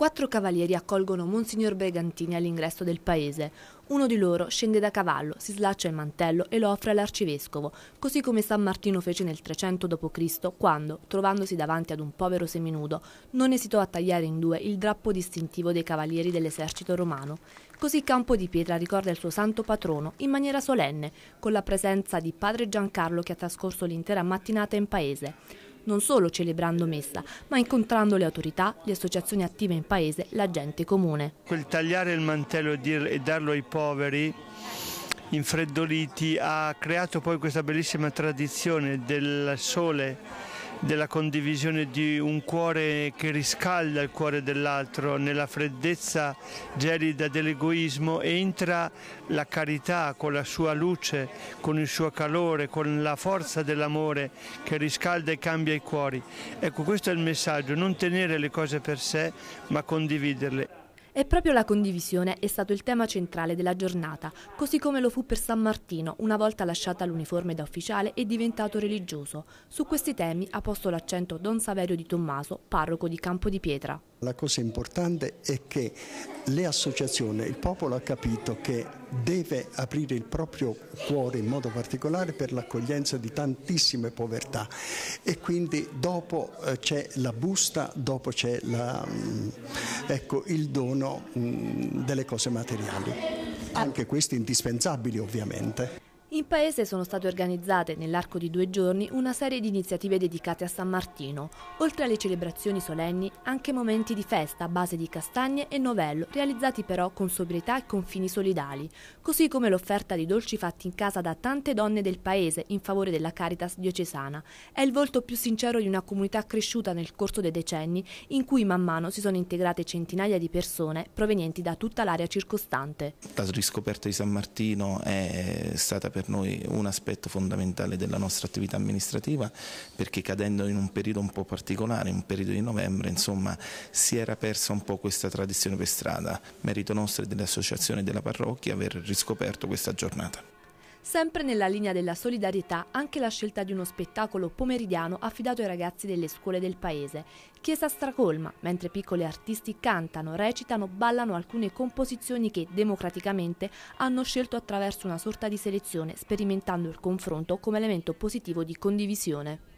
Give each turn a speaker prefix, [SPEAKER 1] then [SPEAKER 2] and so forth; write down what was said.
[SPEAKER 1] Quattro cavalieri accolgono Monsignor Bregantini all'ingresso del paese. Uno di loro scende da cavallo, si slaccia il mantello e lo offre all'arcivescovo, così come San Martino fece nel 300 d.C., quando, trovandosi davanti ad un povero seminudo, non esitò a tagliare in due il drappo distintivo dei cavalieri dell'esercito romano. Così Campo di Pietra ricorda il suo santo patrono in maniera solenne, con la presenza di padre Giancarlo che ha trascorso l'intera mattinata in paese non solo celebrando Messa, ma incontrando le autorità, le associazioni attive in paese, la gente comune.
[SPEAKER 2] Quel tagliare il mantello e darlo ai poveri infreddoliti ha creato poi questa bellissima tradizione del sole della condivisione di un cuore che riscalda il cuore dell'altro, nella freddezza gelida dell'egoismo entra la carità con la sua luce, con il suo calore, con la forza dell'amore che riscalda e cambia i cuori. Ecco, questo è il messaggio, non tenere le cose per sé, ma condividerle.
[SPEAKER 1] E proprio la condivisione è stato il tema centrale della giornata, così come lo fu per San Martino, una volta lasciata l'uniforme da ufficiale e diventato religioso. Su questi temi ha posto l'accento Don Saverio di Tommaso, parroco di Campo di Pietra.
[SPEAKER 3] La cosa importante è che le associazioni, il popolo ha capito che deve aprire il proprio cuore in modo particolare per l'accoglienza di tantissime povertà e quindi dopo eh, c'è la busta, dopo c'è la, mm, ecco, il dono mm, delle cose materiali,
[SPEAKER 1] ah. anche
[SPEAKER 3] queste indispensabili ovviamente.
[SPEAKER 1] In paese sono state organizzate nell'arco di due giorni una serie di iniziative dedicate a San Martino, oltre alle celebrazioni solenni anche momenti di festa a base di castagne e novello realizzati però con sobrietà e con fini solidali, così come l'offerta di dolci fatti in casa da tante donne del paese in favore della Caritas diocesana. È il volto più sincero di una comunità cresciuta nel corso dei decenni in cui man mano si sono integrate centinaia di persone provenienti da tutta l'area circostante.
[SPEAKER 4] La riscoperta di San Martino è stata per noi un aspetto fondamentale della nostra attività amministrativa perché cadendo in un periodo un po' particolare, un periodo di novembre, insomma si era persa un po' questa tradizione per strada, merito nostro e dell'associazione della parrocchia aver riscoperto questa giornata.
[SPEAKER 1] Sempre nella linea della solidarietà anche la scelta di uno spettacolo pomeridiano affidato ai ragazzi delle scuole del paese. Chiesa stracolma, mentre piccoli artisti cantano, recitano, ballano alcune composizioni che democraticamente hanno scelto attraverso una sorta di selezione, sperimentando il confronto come elemento positivo di condivisione.